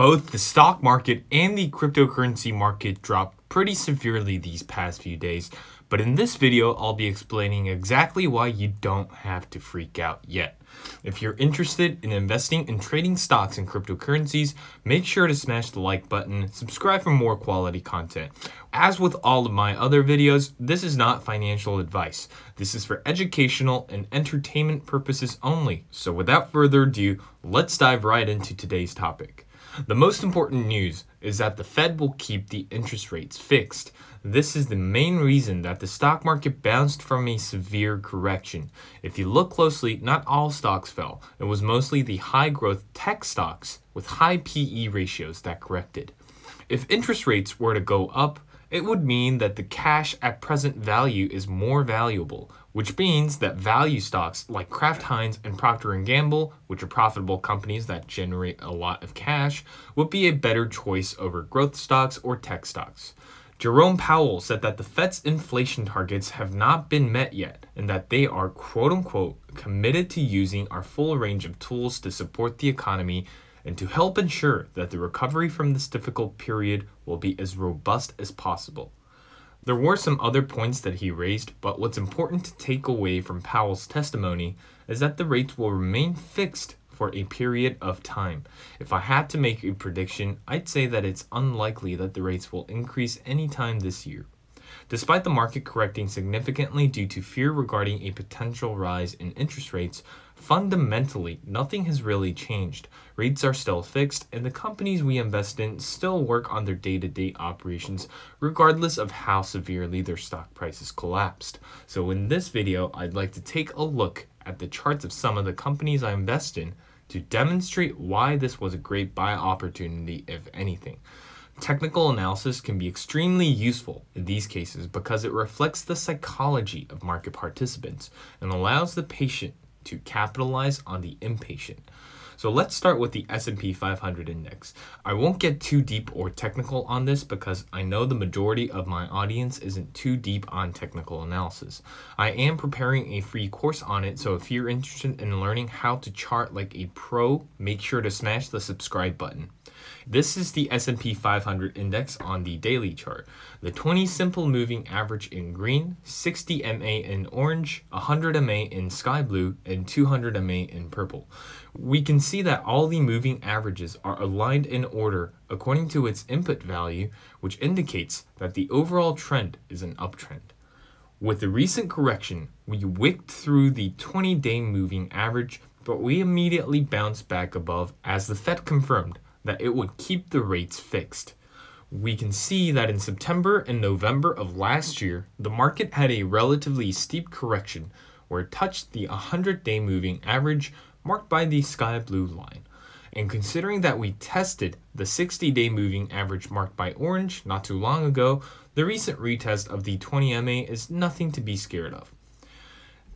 Both the stock market and the cryptocurrency market dropped pretty severely these past few days, but in this video, I'll be explaining exactly why you don't have to freak out yet. If you're interested in investing and trading stocks and cryptocurrencies, make sure to smash the like button, subscribe for more quality content. As with all of my other videos, this is not financial advice. This is for educational and entertainment purposes only. So without further ado, let's dive right into today's topic. The most important news is that the Fed will keep the interest rates fixed. This is the main reason that the stock market bounced from a severe correction. If you look closely, not all stocks fell. It was mostly the high growth tech stocks with high PE ratios that corrected. If interest rates were to go up, it would mean that the cash at present value is more valuable which means that value stocks like Kraft Heinz and Procter & Gamble, which are profitable companies that generate a lot of cash, would be a better choice over growth stocks or tech stocks. Jerome Powell said that the Fed's inflation targets have not been met yet and that they are quote unquote committed to using our full range of tools to support the economy and to help ensure that the recovery from this difficult period will be as robust as possible. There were some other points that he raised, but what's important to take away from Powell's testimony is that the rates will remain fixed for a period of time. If I had to make a prediction, I'd say that it's unlikely that the rates will increase anytime this year. Despite the market correcting significantly due to fear regarding a potential rise in interest rates, Fundamentally, nothing has really changed. Rates are still fixed, and the companies we invest in still work on their day to day operations, regardless of how severely their stock prices collapsed. So, in this video, I'd like to take a look at the charts of some of the companies I invest in to demonstrate why this was a great buy opportunity, if anything. Technical analysis can be extremely useful in these cases because it reflects the psychology of market participants and allows the patient to capitalize on the impatient. So let's start with the S&P 500 index. I won't get too deep or technical on this because I know the majority of my audience isn't too deep on technical analysis. I am preparing a free course on it, so if you're interested in learning how to chart like a pro, make sure to smash the subscribe button. This is the S&P 500 index on the daily chart. The 20 simple moving average in green, 60 MA in orange, 100 MA in sky blue, and 200 MA in purple we can see that all the moving averages are aligned in order according to its input value, which indicates that the overall trend is an uptrend. With the recent correction, we wicked through the 20-day moving average, but we immediately bounced back above as the Fed confirmed that it would keep the rates fixed. We can see that in September and November of last year, the market had a relatively steep correction where it touched the 100-day moving average marked by the sky blue line. And considering that we tested the 60 day moving average marked by orange not too long ago, the recent retest of the 20MA is nothing to be scared of.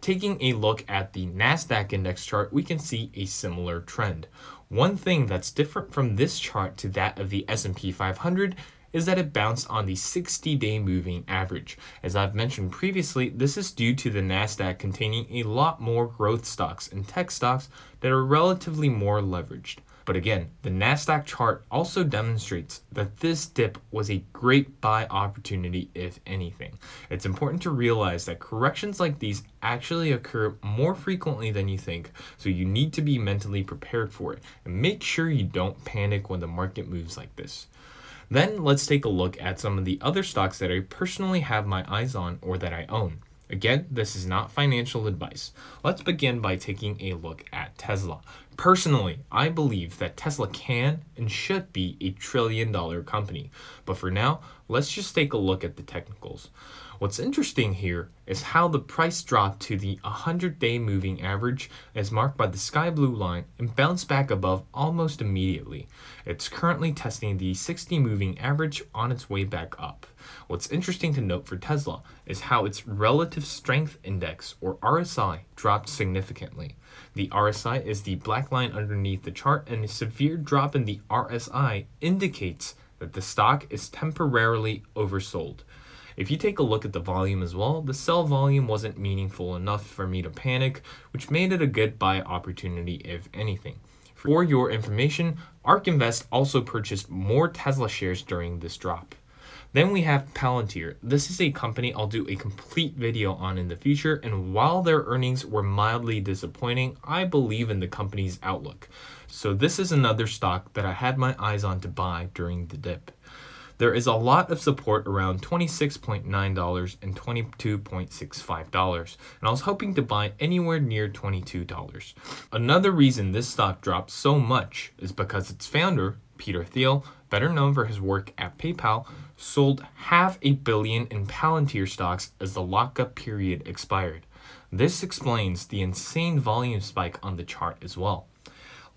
Taking a look at the NASDAQ index chart, we can see a similar trend. One thing that's different from this chart to that of the S&P 500 is that it bounced on the 60 day moving average. As I've mentioned previously, this is due to the NASDAQ containing a lot more growth stocks and tech stocks that are relatively more leveraged. But again, the NASDAQ chart also demonstrates that this dip was a great buy opportunity, if anything. It's important to realize that corrections like these actually occur more frequently than you think, so you need to be mentally prepared for it and make sure you don't panic when the market moves like this. Then let's take a look at some of the other stocks that I personally have my eyes on or that I own. Again, this is not financial advice. Let's begin by taking a look at Tesla. Personally, I believe that Tesla can and should be a trillion dollar company. But for now, let's just take a look at the technicals. What's interesting here is how the price dropped to the 100-day moving average as marked by the sky blue line and bounced back above almost immediately. It's currently testing the 60 moving average on its way back up. What's interesting to note for Tesla is how its relative strength index or RSI dropped significantly. The RSI is the black line underneath the chart and a severe drop in the RSI indicates that the stock is temporarily oversold. If you take a look at the volume as well, the sell volume wasn't meaningful enough for me to panic, which made it a good buy opportunity if anything. For your information, ARK Invest also purchased more Tesla shares during this drop. Then we have Palantir. This is a company I'll do a complete video on in the future, and while their earnings were mildly disappointing, I believe in the company's outlook. So this is another stock that I had my eyes on to buy during the dip there is a lot of support around $26.9 and $22.65, and I was hoping to buy anywhere near $22. Another reason this stock dropped so much is because its founder, Peter Thiel, better known for his work at PayPal, sold half a billion in Palantir stocks as the lockup period expired. This explains the insane volume spike on the chart as well.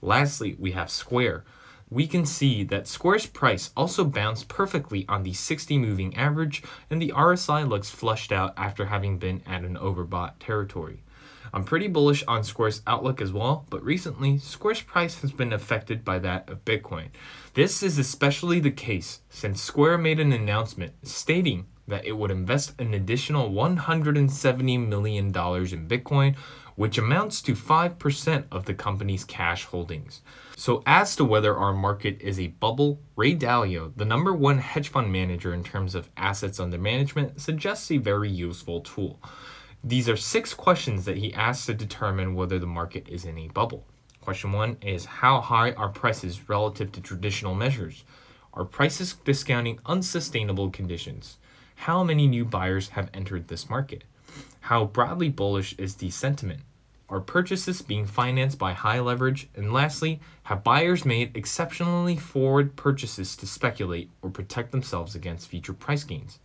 Lastly, we have Square, we can see that Square's price also bounced perfectly on the 60 moving average and the RSI looks flushed out after having been at an overbought territory. I'm pretty bullish on Square's outlook as well, but recently Square's price has been affected by that of Bitcoin. This is especially the case since Square made an announcement stating that it would invest an additional $170 million in Bitcoin which amounts to 5% of the company's cash holdings. So as to whether our market is a bubble, Ray Dalio, the number one hedge fund manager in terms of assets under management, suggests a very useful tool. These are six questions that he asks to determine whether the market is in a bubble. Question one is how high are prices relative to traditional measures? Are prices discounting unsustainable conditions? How many new buyers have entered this market? How broadly bullish is the sentiment? Are purchases being financed by high leverage? And lastly, have buyers made exceptionally forward purchases to speculate or protect themselves against future price gains?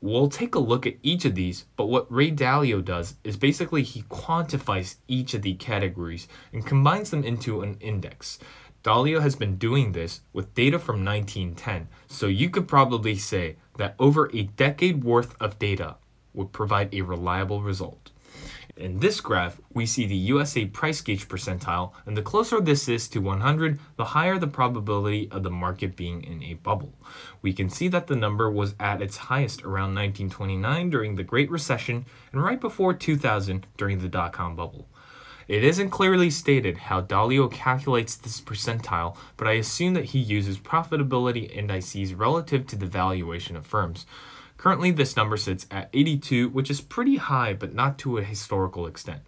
We'll take a look at each of these, but what Ray Dalio does is basically he quantifies each of the categories and combines them into an index. Dalio has been doing this with data from 1910, so you could probably say that over a decade worth of data would provide a reliable result. In this graph, we see the USA price gauge percentile, and the closer this is to 100, the higher the probability of the market being in a bubble. We can see that the number was at its highest around 1929 during the Great Recession and right before 2000 during the dot-com bubble. It isn't clearly stated how Dalio calculates this percentile, but I assume that he uses profitability indices relative to the valuation of firms. Currently, this number sits at 82, which is pretty high, but not to a historical extent.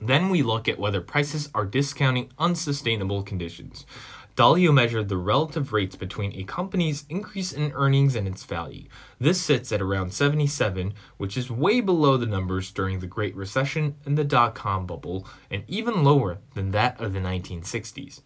Then we look at whether prices are discounting unsustainable conditions. Dalio measured the relative rates between a company's increase in earnings and its value. This sits at around 77, which is way below the numbers during the Great Recession and the dot com bubble, and even lower than that of the 1960s.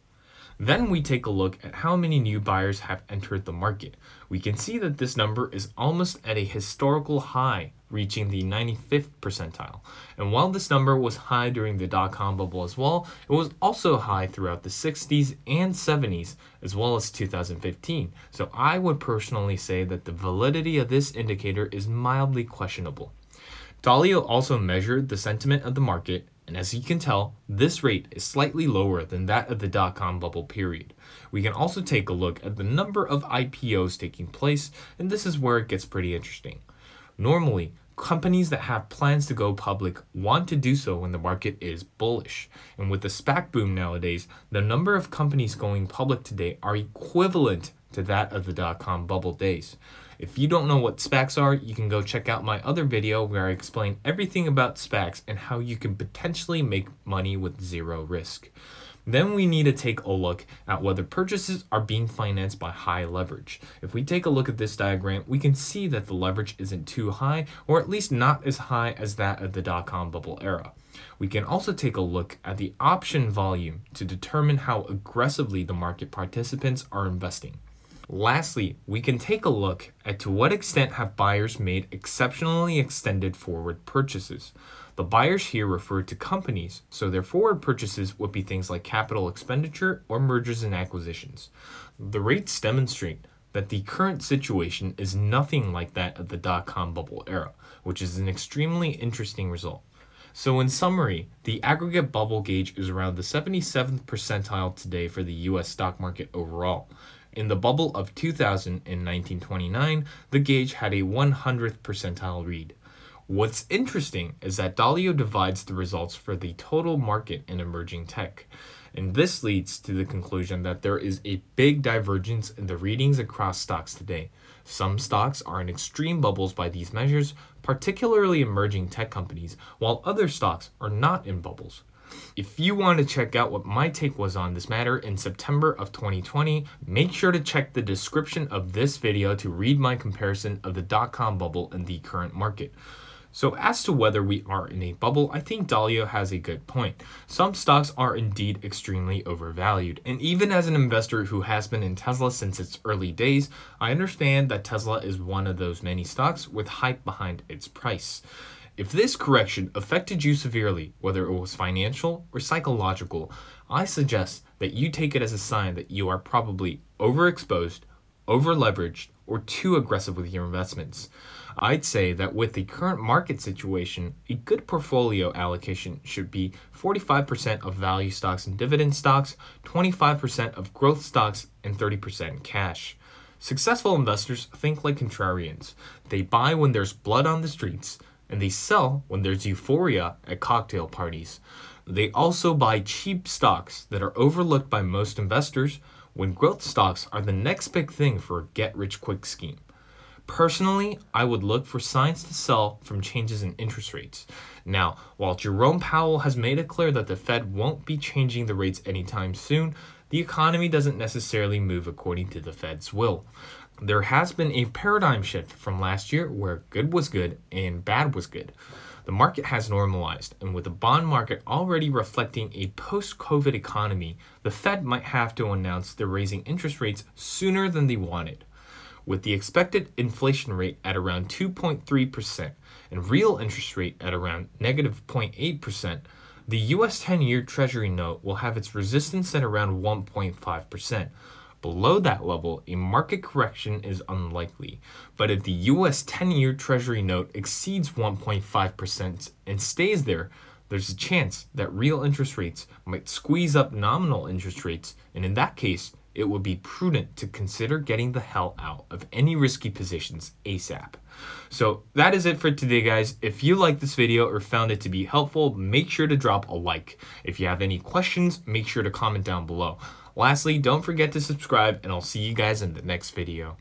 Then we take a look at how many new buyers have entered the market. We can see that this number is almost at a historical high, reaching the 95th percentile. And while this number was high during the dot-com bubble as well, it was also high throughout the 60s and 70s, as well as 2015. So I would personally say that the validity of this indicator is mildly questionable. Dalio also measured the sentiment of the market and as you can tell, this rate is slightly lower than that of the dot-com bubble period. We can also take a look at the number of IPOs taking place, and this is where it gets pretty interesting. Normally, companies that have plans to go public want to do so when the market is bullish. And with the SPAC boom nowadays, the number of companies going public today are equivalent to that of the dot com bubble days, if you don't know what SPACs are, you can go check out my other video where I explain everything about SPACs and how you can potentially make money with zero risk. Then we need to take a look at whether purchases are being financed by high leverage. If we take a look at this diagram, we can see that the leverage isn't too high, or at least not as high as that of the dot-com bubble era. We can also take a look at the option volume to determine how aggressively the market participants are investing. Lastly, we can take a look at to what extent have buyers made exceptionally extended forward purchases. The buyers here refer to companies, so their forward purchases would be things like capital expenditure or mergers and acquisitions. The rates demonstrate that the current situation is nothing like that of the dot com bubble era, which is an extremely interesting result. So, in summary, the aggregate bubble gauge is around the 77th percentile today for the US stock market overall. In the bubble of 2000 in 1929, the gauge had a 100th percentile read. What's interesting is that Dalio divides the results for the total market in emerging tech. And this leads to the conclusion that there is a big divergence in the readings across stocks today. Some stocks are in extreme bubbles by these measures, particularly emerging tech companies, while other stocks are not in bubbles. If you want to check out what my take was on this matter in September of 2020, make sure to check the description of this video to read my comparison of the dot-com bubble and the current market. So as to whether we are in a bubble, I think Dalio has a good point. Some stocks are indeed extremely overvalued. And even as an investor who has been in Tesla since its early days, I understand that Tesla is one of those many stocks with hype behind its price. If this correction affected you severely, whether it was financial or psychological, I suggest that you take it as a sign that you are probably overexposed, overleveraged, or too aggressive with your investments. I'd say that with the current market situation, a good portfolio allocation should be 45% of value stocks and dividend stocks, 25% of growth stocks, and 30% cash. Successful investors think like contrarians. They buy when there's blood on the streets, and they sell when there's euphoria at cocktail parties. They also buy cheap stocks that are overlooked by most investors when growth stocks are the next big thing for a get rich quick scheme. Personally, I would look for signs to sell from changes in interest rates. Now, while Jerome Powell has made it clear that the Fed won't be changing the rates anytime soon, the economy doesn't necessarily move according to the Fed's will there has been a paradigm shift from last year where good was good and bad was good. The market has normalized, and with the bond market already reflecting a post COVID economy, the Fed might have to announce they're raising interest rates sooner than they wanted. With the expected inflation rate at around 2.3% and real interest rate at around negative 0.8%, the US 10 year Treasury note will have its resistance at around 1.5%. Below that level, a market correction is unlikely, but if the US 10-year Treasury note exceeds 1.5% and stays there, there's a chance that real interest rates might squeeze up nominal interest rates, and in that case, it would be prudent to consider getting the hell out of any risky positions ASAP. So that is it for today, guys. If you liked this video or found it to be helpful, make sure to drop a like. If you have any questions, make sure to comment down below. Lastly, don't forget to subscribe and I'll see you guys in the next video.